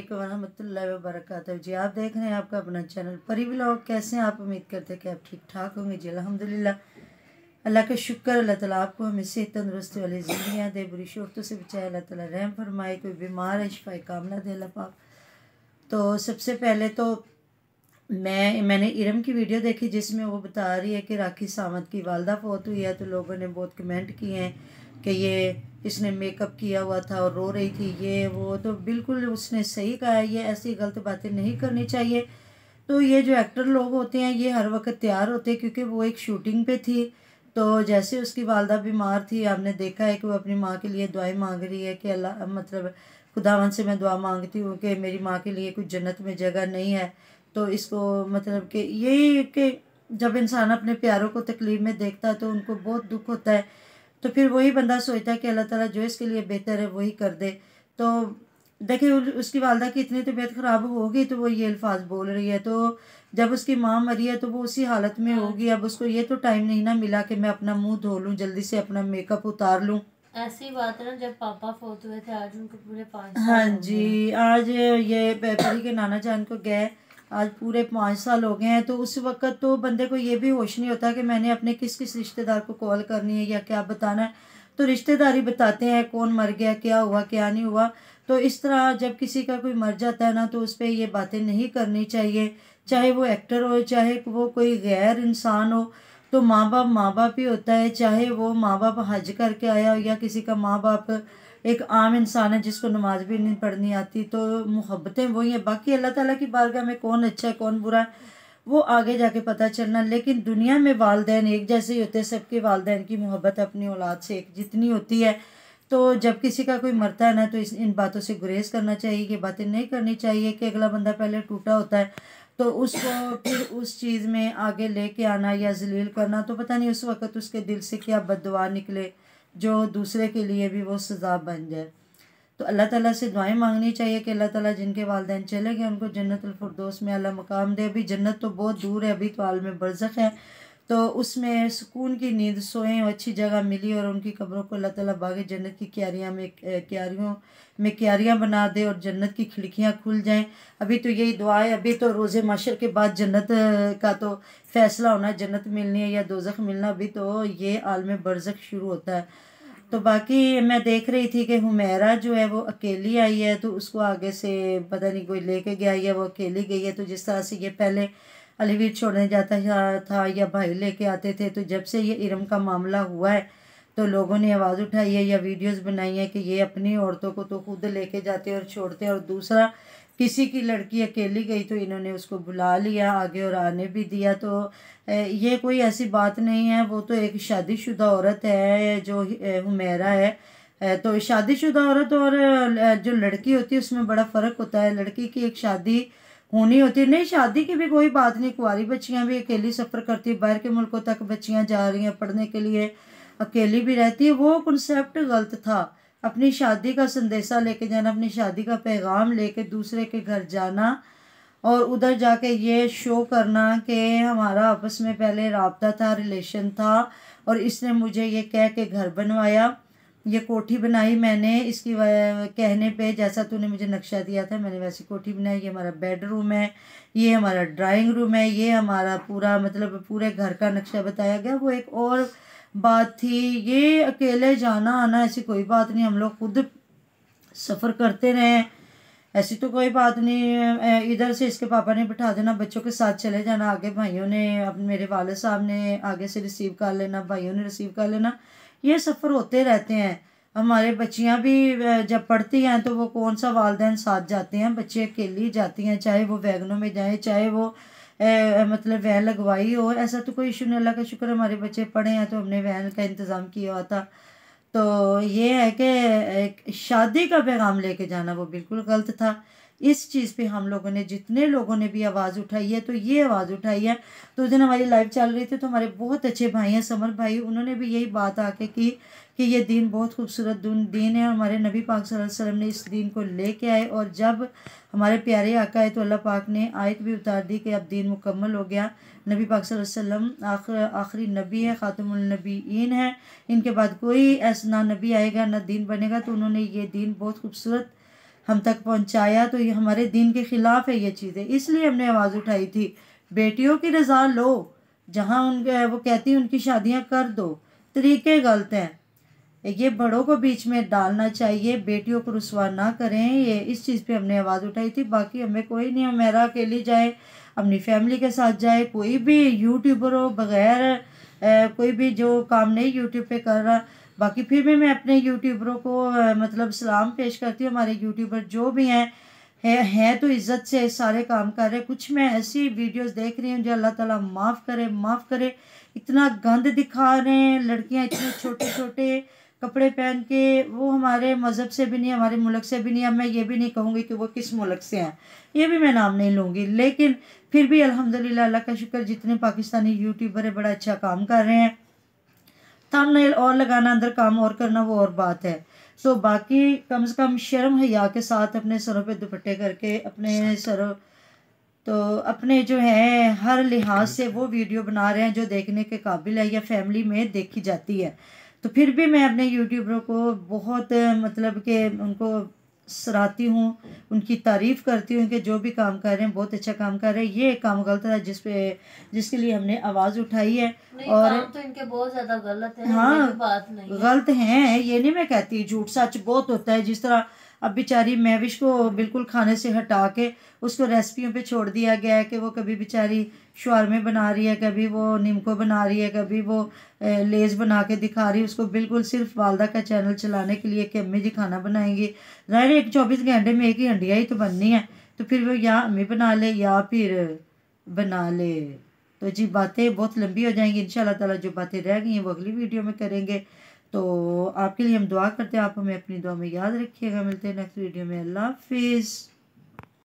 अल्लाम वरहमल वरक जी आप देख रहे हैं आपका अपना चैनल परी ब्लॉग कैसे हैं आप उम्मीद करते हैं कि आप ठीक ठाक होंगे जी अलहमदिल्ला अल्लाह का शुक्र अल्लाह ताला आपको हमें से तंदुरुस्ती वाली जिंदगी दे बुरी शोरतों से बचाए अल्लाह ताला रहम फरमाए कोई बीमार है शफा कामना दे अल्लाह पाक तो सबसे पहले तो मैं मैंने इरम की वीडियो देखी जिसमें वो बता रही है कि राखी सावंत की वालदा फौत हुई है तो लोगों ने बहुत कमेंट किए हैं कि ये इसने मेकअप किया हुआ था और रो रही थी ये वो तो बिल्कुल उसने सही कहा ये ऐसी गलत बातें नहीं करनी चाहिए तो ये जो एक्टर लोग होते हैं ये हर वक्त तैयार होते हैं क्योंकि वो एक शूटिंग पे थी तो जैसे उसकी वालदा बीमार थी आपने देखा है कि वो अपनी माँ के लिए दुआएं मांग रही है कि अल्लाह मतलब खुदावन से मैं दुआ मांगती हूँ कि मेरी माँ के लिए कुछ जन्नत में जगह नहीं है तो इसको मतलब कि यही कि जब इंसान अपने प्यारों को तकलीफ़ में देखता है तो उनको बहुत दुख होता है तो फिर वही बंदा सोचता है कि अल्लाह ताला जो इसके लिए बेहतर है वही कर दे तो देखिए उसकी वालदा की इतनी तबीयत ख़राब होगी तो वो ये अल्फाज बोल रही है तो जब उसकी माँ मरी है तो वो उसी हालत में हाँ। होगी अब उसको ये तो टाइम नहीं ना मिला कि मैं अपना मुंह धो लूँ जल्दी से अपना मेकअप उतार लूँ ऐसी बात है ना जब पापा फोत हुए थे आज उनको पूरे पाँच हाँ जी आज ये बेपरी के नाना जान को गए आज पूरे पाँच साल हो गए हैं तो उस वक़्त तो बंदे को ये भी होश नहीं होता कि मैंने अपने किस किस रिश्तेदार को कॉल करनी है या क्या बताना है तो रिश्तेदार ही बताते हैं कौन मर गया क्या हुआ क्या नहीं हुआ तो इस तरह जब किसी का कोई मर जाता है ना तो उस पर ये बातें नहीं करनी चाहिए चाहे वो एक्टर हो चाहे वो कोई गैर इंसान हो तो माँ बाप माँ बाप ही होता है चाहे वो माँ बाप हज करके आया हो या किसी का माँ बाप एक आम इंसान है जिसको नमाज भी नहीं पढ़नी आती तो मोहब्बतें वही हैं बाकी अल्लाह ताला की बारगाह में कौन अच्छा है कौन बुरा है वो आगे जाके पता चलना लेकिन दुनिया में वालदेन एक जैसे ही होते हैं सबके वालदेन की मोहब्बत अपनी औलाद से एक जितनी होती है तो जब किसी का कोई मरता है ना तो इस इन बातों से गुरेज करना चाहिए ये बातें नहीं करनी चाहिए कि अगला बंदा पहले टूटा होता है तो उसको फिर उस चीज़ में आगे लेके आना या जलील करना तो पता नहीं उस वक़्त उसके दिल से क्या बदवा निकले जो दूसरे के लिए भी वो सज़ा बन जाए तो अल्लाह ताला से दुआएं मांगनी चाहिए कि अल्लाह ताला जिनके वालदेन चले गए उनको अलफरदोस में अल्लाह मकाम दे अभी जन्नत तो बहुत दूर है अभी तो आलम बरसक है तो उसमें सुकून की नींद सोएं अच्छी जगह मिली और उनकी कब्रों को अल्लाह ताला बाग जन्नत की क्यारियाँ में क्यारियों में क्यारियाँ बना दे और जन्नत की खिड़कियाँ खुल जाएं अभी तो यही दुआ है अभी तो रोज़े माशर के बाद जन्नत का तो फ़ैसला होना है जन्नत मिलनी है या दोजख मिलना अभी तो ये आलम बरजक शुरू होता है तो बाकी मैं देख रही थी कि हुमेरा जो है वो अकेली आई है तो उसको आगे से पता नहीं कोई लेके गया या वो अकेली गई है तो जिस तरह से ये पहले अलीवीर छोड़ने जाता था या भाई लेके आते थे तो जब से ये इरम का मामला हुआ है तो लोगों ने आवाज़ उठाई है या वीडियोस बनाई है कि ये अपनी औरतों को तो खुद लेके जाते और छोड़ते और दूसरा किसी की लड़की अकेली गई तो इन्होंने उसको बुला लिया आगे और आने भी दिया तो ये कोई ऐसी बात नहीं है वो तो एक शादीशुदा औरत है जो हमेरा है तो शादीशुदा औरत और जो लड़की होती है उसमें बड़ा फ़र्क होता है लड़की की एक शादी होनी होती है नहीं शादी की भी कोई बात नहीं कुंवारी बच्चियाँ भी अकेली सफ़र करती बाहर के मुल्कों तक बच्चियाँ जा रही हैं पढ़ने के लिए अकेली भी रहती है वो कंसेप्ट गलत था अपनी शादी का संदेशा लेके जाना अपनी शादी का पैगाम लेके दूसरे के घर जाना और उधर जाके ये शो करना कि हमारा आपस में पहले रबता था रिलेशन था और इसने मुझे ये कह के घर बनवाया ये कोठी बनाई मैंने इसकी कहने पे जैसा तूने मुझे नक्शा दिया था मैंने वैसी कोठी बनाई ये हमारा बेडरूम है ये हमारा ड्राइंग रूम है ये हमारा पूरा मतलब पूरे घर का नक्शा बताया गया वो एक और बात थी ये अकेले जाना आना ऐसी कोई बात नहीं हम लोग खुद सफ़र करते रहे ऐसी तो कोई बात नहीं इधर से इसके पापा ने बिठा देना बच्चों के साथ चले जाना आगे भाइयों ने अब मेरे वाले साहब ने आगे से रिसीव कर लेना भाइयों ने रिसीव कर लेना ये सफ़र होते रहते हैं हमारे बच्चियाँ भी जब पढ़ती हैं तो वो कौन सा वालदेन साथ जाते हैं बच्चे अकेली जाती हैं चाहे वो वैगनों में जाएँ चाहे वो ए, मतलब वैन लगवाई हो ऐसा तो कोई इशू नहीं अल्लाह का शुक्र हमारे बच्चे पढ़े हैं तो हमने वैन का इंतज़ाम किया हुआ था तो ये है कि शादी का पैगाम लेके जाना वो बिल्कुल गलत था इस चीज़ पे हम लोगों ने जितने लोगों ने भी आवाज़ उठाई है तो ये आवाज़ उठाई है तो उस दिन हमारी लाइव चल रही थी तो हमारे बहुत अच्छे भाई हैं समर भाई उन्होंने भी यही बात आके की कि ये दिन बहुत खूबसूरत दिन है हमारे नबी पाक वसल्लम ने इस दिन को ले के आए और जब हमारे प्यारे आका है तो अल्लाह पाक ने आयत भी उतार दी कि अब दिन मुकम्मल हो गया नबी पाक वसल्लम आखिर आखिरी नबी है ख़ातमनबीन है इनके बाद कोई ऐसा ना नबी आएगा ना दिन बनेगा तो उन्होंने ये दिन बहुत खूबसूरत हम तक पहुंचाया तो ये हमारे दिन के ख़िलाफ़ है ये चीज़ें इसलिए हमने आवाज़ उठाई थी बेटियों की रज़ा लो जहाँ उनके वो कहती हैं उनकी शादियाँ कर दो तरीके गलत हैं ये बड़ों को बीच में डालना चाहिए बेटियों को रसवा ना करें ये इस चीज़ पे हमने आवाज़ उठाई थी बाकी हमें कोई नहीं हम मेरा अकेली जाए अपनी फैमिली के साथ जाए कोई भी यूट्यूबर हो बगैर कोई भी जो काम नहीं यूट्यूब पे कर रहा बाकी फिर भी मैं अपने यूट्यूबरों को मतलब सलाम पेश करती हूँ हमारे यूट्यूबर जो भी हैं है, है तो इज़्ज़त से सारे काम कर रहे कुछ मैं ऐसी वीडियोस देख रही हूँ जो अल्लाह ताला माफ़ करे माफ़ करे इतना गंद दिखा रहे हैं लड़कियाँ इतने छोटे छोटे कपड़े पहन के वो हमारे मज़हब से भी नहीं हमारे मुल्क से भी नहीं अब मैं ये भी नहीं कहूँगी कि वो किस मुल्क से हैं ये भी मैं नाम नहीं लूँगी लेकिन फिर भी अलहमदिल्ला अल्लाह का शुक्र जितने पाकिस्तानी यूट्यूबर है बड़ा अच्छा काम कर रहे हैं नेल और लगाना अंदर काम और करना वो और बात है सो so, बाकी कम से कम शर्म हया के साथ अपने सरों पे दुपट्टे करके अपने सरों तो अपने जो है हर लिहाज से वो वीडियो बना रहे हैं जो देखने के काबिल है या फैमिली में देखी जाती है तो फिर भी मैं अपने यूट्यूबरों को बहुत मतलब कि उनको सराती हूँ उनकी तारीफ़ करती हूँ कि जो भी काम कर रहे हैं बहुत अच्छा काम कर रहे हैं ये एक काम गलत है जिस पे जिसके लिए हमने आवाज़ उठाई है और तो इनके बहुत ज़्यादा गलत है हाँ बात नहीं गलत हैं ये नहीं मैं कहती झूठ सच बहुत होता है जिस तरह अब बेचारी महविश को बिल्कुल खाने से हटा के उसको रेसिपियों पे छोड़ दिया गया है कि वो कभी बेचारी शुरमे बना रही है कभी वो नीमको बना रही है कभी वो लेज़ बना के दिखा रही है उसको बिल्कुल सिर्फ वालदा का चैनल चलाने के लिए कि अम्मी जी खाना बनाएंगी ज़ाहिर एक चौबीस घंटे में एक ही हंडिया ही तो बननी है तो फिर वो या अम्मी बना ले या फिर बना ले तो जी बातें बहुत लंबी हो जाएंगी इन तला जो बातें रह गई हैं वो अगली वीडियो में करेंगे तो आपके लिए हम दुआ करते हैं आप हमें अपनी दुआ में याद रखिएगा मिलते हैं नेक्स्ट वीडियो में अल्लाह हाफिज़